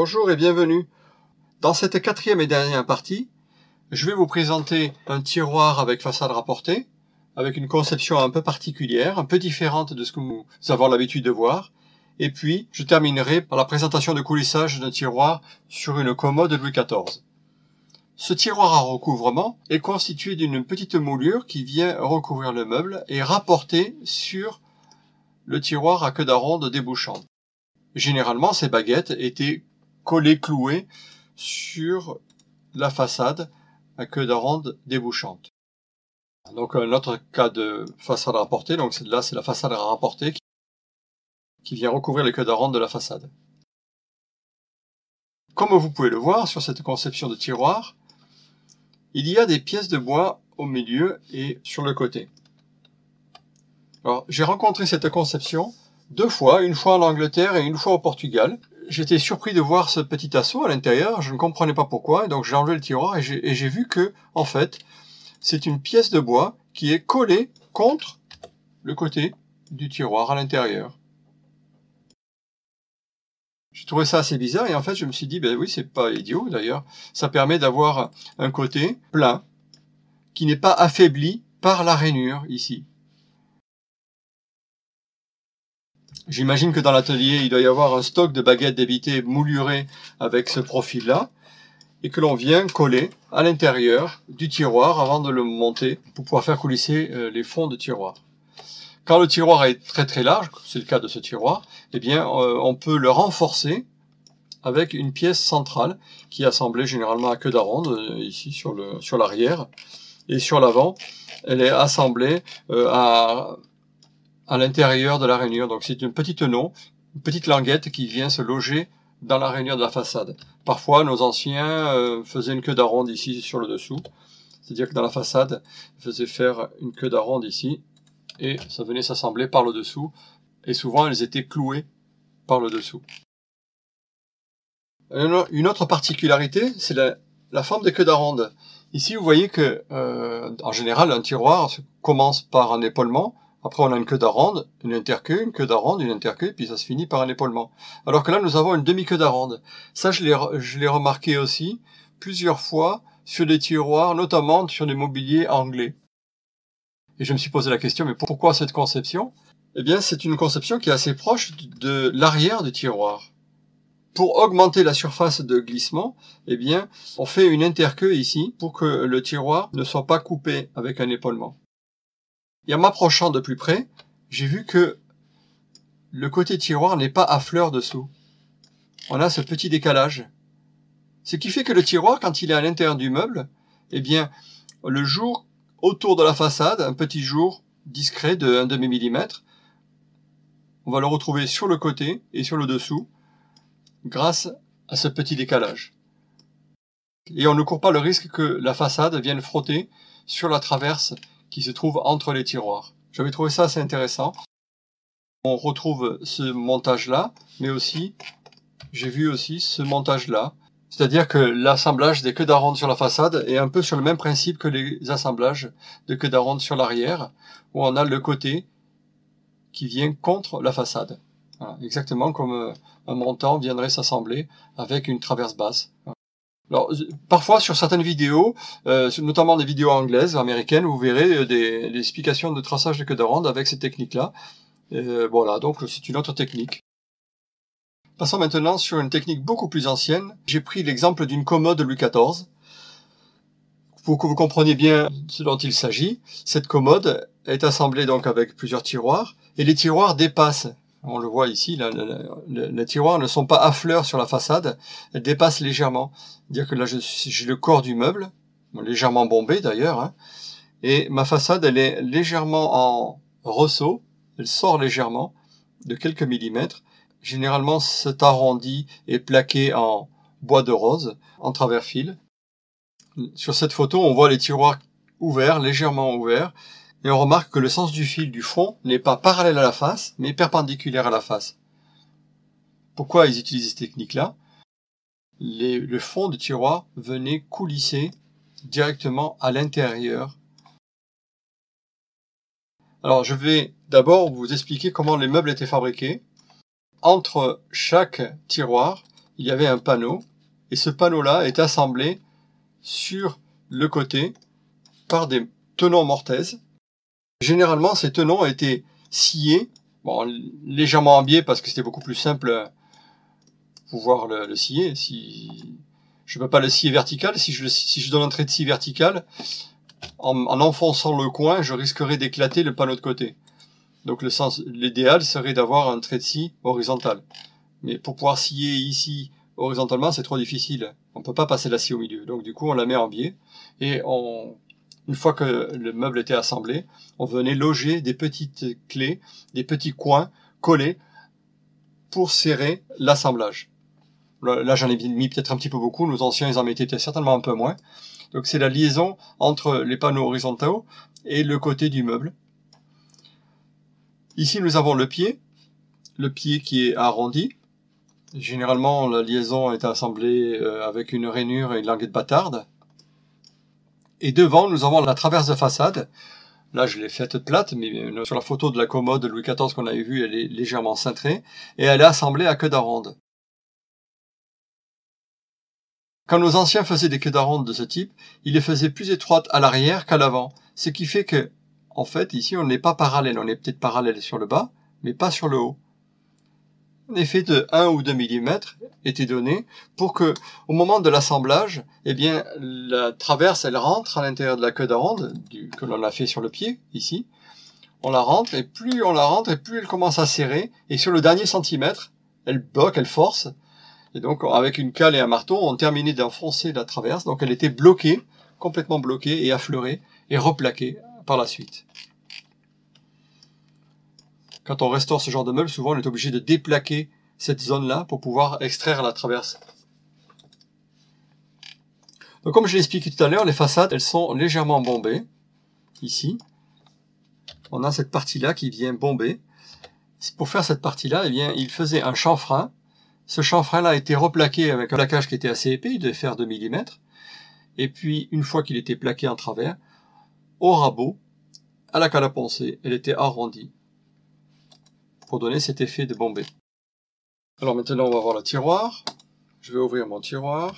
Bonjour et bienvenue. Dans cette quatrième et dernière partie, je vais vous présenter un tiroir avec façade rapportée, avec une conception un peu particulière, un peu différente de ce que nous avons l'habitude de voir. Et puis, je terminerai par la présentation de coulissage d'un tiroir sur une commode Louis XIV. Ce tiroir à recouvrement est constitué d'une petite moulure qui vient recouvrir le meuble et rapporter sur le tiroir à queue d'aronde débouchante. Généralement, ces baguettes étaient collé, cloué sur la façade à queue ronde débouchante. Donc un autre cas de façade rapportée, donc là c'est la façade rapportée qui, qui vient recouvrir les queues ronde de la façade. Comme vous pouvez le voir sur cette conception de tiroir, il y a des pièces de bois au milieu et sur le côté. Alors j'ai rencontré cette conception deux fois, une fois en Angleterre et une fois au Portugal j'étais surpris de voir ce petit assaut à l'intérieur, je ne comprenais pas pourquoi, donc j'ai enlevé le tiroir et j'ai vu que, en fait, c'est une pièce de bois qui est collée contre le côté du tiroir à l'intérieur. J'ai trouvé ça assez bizarre et en fait je me suis dit, ben oui, c'est pas idiot d'ailleurs, ça permet d'avoir un côté plat qui n'est pas affaibli par la rainure ici. J'imagine que dans l'atelier, il doit y avoir un stock de baguettes débitées moulurées avec ce profil-là et que l'on vient coller à l'intérieur du tiroir avant de le monter pour pouvoir faire coulisser euh, les fonds de tiroir. Quand le tiroir est très très large, c'est le cas de ce tiroir, eh bien euh, on peut le renforcer avec une pièce centrale qui est assemblée généralement à queue d'aronde euh, ici sur le sur l'arrière et sur l'avant elle est assemblée à à l'intérieur de la rainure. Donc c'est une petite non, une petite languette qui vient se loger dans la rainure de la façade. Parfois, nos anciens euh, faisaient une queue d'aronde ici sur le dessous. C'est-à-dire que dans la façade, ils faisaient faire une queue d'aronde ici, et ça venait s'assembler par le dessous, et souvent elles étaient clouées par le dessous. Une autre particularité, c'est la, forme des queues d'aronde. Ici, vous voyez que, euh, en général, un tiroir commence par un épaulement, après, on a une queue d'aronde, une interqueue, une queue d'aronde, une interqueue, puis ça se finit par un épaulement. Alors que là, nous avons une demi-queue d'aronde. Ça, je l'ai, je l'ai remarqué aussi plusieurs fois sur des tiroirs, notamment sur des mobiliers anglais. Et je me suis posé la question, mais pourquoi cette conception Eh bien, c'est une conception qui est assez proche de l'arrière du tiroir. Pour augmenter la surface de glissement, eh bien, on fait une interqueue ici pour que le tiroir ne soit pas coupé avec un épaulement. Et en m'approchant de plus près, j'ai vu que le côté tiroir n'est pas à fleur dessous. On a ce petit décalage. Ce qui fait que le tiroir, quand il est à l'intérieur du meuble, eh bien, le jour autour de la façade, un petit jour discret de 1 demi-millimètre, on va le retrouver sur le côté et sur le dessous grâce à ce petit décalage. Et on ne court pas le risque que la façade vienne frotter sur la traverse qui se trouve entre les tiroirs. J'avais trouvé ça assez intéressant. On retrouve ce montage-là, mais aussi, j'ai vu aussi ce montage-là. C'est-à-dire que l'assemblage des queues d'aronde sur la façade est un peu sur le même principe que les assemblages de queues d'aronde sur l'arrière, où on a le côté qui vient contre la façade. exactement comme euh, un montant viendrait s'assembler avec une traverse basse. Alors, parfois sur certaines vidéos, euh, notamment des vidéos anglaises, américaines, vous verrez euh, des, explications de traçage de queue ronde avec ces techniques-là. Euh, voilà, donc c'est une autre technique. Passons maintenant sur une technique beaucoup plus ancienne. J'ai pris l'exemple d'une commode Louis XIV. Pour que vous compreniez bien ce dont il s'agit, cette commode est assemblée donc avec plusieurs tiroirs et les tiroirs dépassent on le voit ici, les tiroirs ne sont pas à fleurs sur la façade, elles dépassent légèrement. C'est-à-dire que là, j'ai le corps du meuble, légèrement bombé d'ailleurs, hein, et ma façade, elle est légèrement en ressaut, elle sort légèrement, de quelques millimètres. Généralement, cet arrondi est plaqué en bois de rose, en travers fil. Sur cette photo, on voit les tiroirs ouverts, légèrement ouverts, et on remarque que le sens du fil du fond n'est pas parallèle à la face, mais perpendiculaire à la face. Pourquoi ils utilisent cette technique-là Le fond du tiroir venait coulisser directement à l'intérieur. Alors je vais d'abord vous expliquer comment les meubles étaient fabriqués. Entre chaque tiroir, il y avait un panneau, et ce panneau-là est assemblé sur le côté par des tenons mortaises Généralement, ces tenons a été sciés, bon, légèrement en biais parce que c'était beaucoup plus simple euh, pouvoir le, scier. Si je peux pas le scier vertical, si je, je donne un trait de scie vertical, en, enfonçant le coin, je risquerais d'éclater le panneau de côté. Donc le sens, l'idéal serait d'avoir un trait de scie horizontal. Mais pour pouvoir scier ici horizontalement, c'est trop difficile. On ne peut pas passer la scie au milieu. Donc du coup, on la met en biais et on une fois que le meuble était assemblé, on venait loger des petites clés, des petits coins collés pour serrer l'assemblage. Là, j'en ai mis peut-être un petit peu beaucoup. Nos anciens, ils en mettaient certainement un peu moins. Donc, c'est la liaison entre les panneaux horizontaux et le côté du meuble. Ici, nous avons le pied, le pied qui est arrondi. Généralement, la liaison est assemblée euh, avec une rainure et une languette bâtarde. Et devant, nous avons la traverse de façade. Là, je l'ai faite plate, mais euh, sur la photo de la commode Louis XIV qu'on avait vue, elle est légèrement cintrée, et elle est assemblée à queue d'aronde. Quand nos anciens faisaient des queues d'aronde de ce type, ils les faisaient plus étroites à l'arrière qu'à l'avant, ce qui fait que, en fait, ici, on n'est pas parallèle, on est peut-être parallèle sur le bas, mais pas sur le haut effet de 1 ou 2 mm était donné pour que, au moment de l'assemblage, eh bien, la traverse, elle rentre à l'intérieur de la queue d'aronde, que l'on a fait sur le pied, ici. On la rentre, et plus on la rentre, et plus elle commence à serrer, et sur le dernier centimètre, elle bloque, elle force, et donc, avec une cale et un marteau, on terminait d'enfoncer la traverse, donc elle était bloquée, complètement bloquée et affleurée, et replaquée par la suite quand on restaure ce genre de meuble, souvent on est obligé de déplaquer cette zone-là pour pouvoir extraire la traverse. Donc comme je l'ai expliqué tout à l'heure, les façades, elles sont légèrement bombées. Ici, on a cette partie-là qui vient bomber. Pour faire cette partie-là, eh bien, il faisait un chanfrein. Ce chanfrein-là a été replaqué avec un plaquage qui était assez épais, il devait faire 2 mm. Et puis, une fois qu'il était plaqué en travers, au rabot, à la cale elle était arrondie pour donner cet effet de bombé. Alors maintenant, on va voir le tiroir. Je vais ouvrir mon tiroir.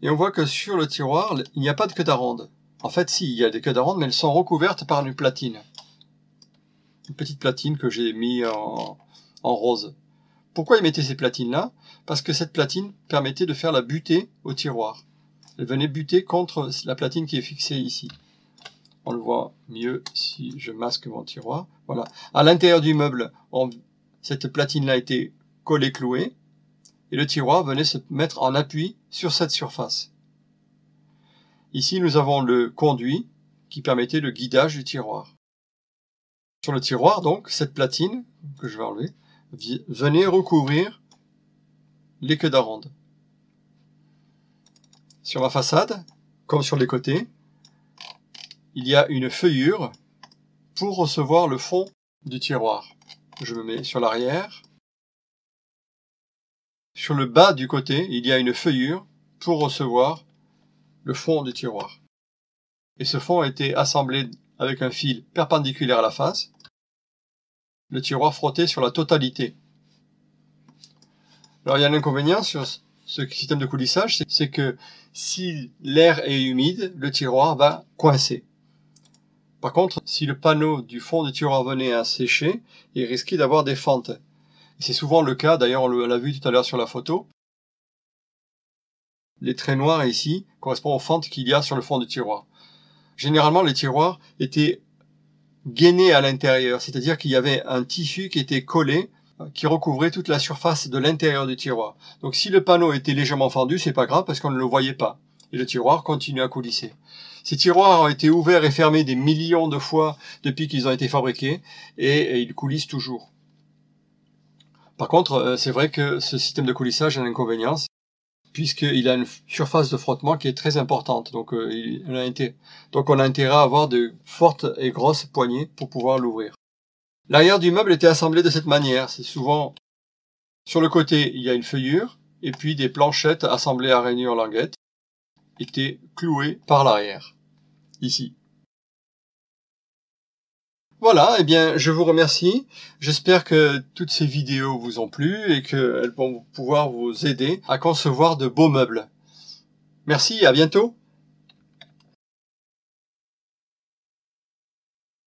Et on voit que sur le tiroir, il n'y a pas de queue d'arande. En fait, si, il y a des queues d'arande, mais elles sont recouvertes par une platine. Une petite platine que j'ai mis en, en rose. Pourquoi ils mettaient ces platines-là Parce que cette platine permettait de faire la butée au tiroir. Elle venait buter contre la platine qui est fixée ici. On le voit mieux si je masque mon tiroir. Voilà. À l'intérieur du meuble, cette platine-là été collée, clouée. Et le tiroir venait se mettre en appui sur cette surface. Ici, nous avons le conduit qui permettait le guidage du tiroir. Sur le tiroir, donc, cette platine, que je vais enlever, venait recouvrir les queues d'aronde. Sur la façade, comme sur les côtés, il y a une feuillure pour recevoir le fond du tiroir. Je me mets sur l'arrière. Sur le bas du côté, il y a une feuillure pour recevoir le fond du tiroir. Et ce fond a été assemblé avec un fil perpendiculaire à la face. Le tiroir frotté sur la totalité. Alors il y a un inconvénient sur ce système de coulissage, c'est que si l'air est humide, le tiroir va coincer. Par contre, si le panneau du fond du tiroir venait à sécher, il risquait d'avoir des fentes. C'est souvent le cas, d'ailleurs on l'a vu tout à l'heure sur la photo. Les traits noirs ici correspondent aux fentes qu'il y a sur le fond du tiroir. Généralement, les tiroirs étaient gainés à l'intérieur, c'est-à-dire qu'il y avait un tissu qui était collé, euh, qui recouvrait toute la surface de l'intérieur du tiroir. Donc si le panneau était légèrement fendu, c'est pas grave parce qu'on ne le voyait pas. Et le tiroir continuait à coulisser. Ces tiroirs ont été ouverts et fermés des millions de fois depuis qu'ils ont été fabriqués et ils coulissent toujours. Par contre, euh, c'est vrai que ce système de coulissage a un inconvénient, puisqu'il a une surface de frottement qui est très importante. Donc, euh, a été. donc on a intérêt à avoir de fortes et grosses poignées pour pouvoir l'ouvrir. L'arrière du meuble était assemblé de cette manière. C'est souvent sur le côté, il y a une feuillure et puis des planchettes assemblées à en languette était cloué par l'arrière. Ici. Voilà, eh bien, je vous remercie. J'espère que toutes ces vidéos vous ont plu et qu'elles vont pouvoir vous aider à concevoir de beaux meubles. Merci, à bientôt.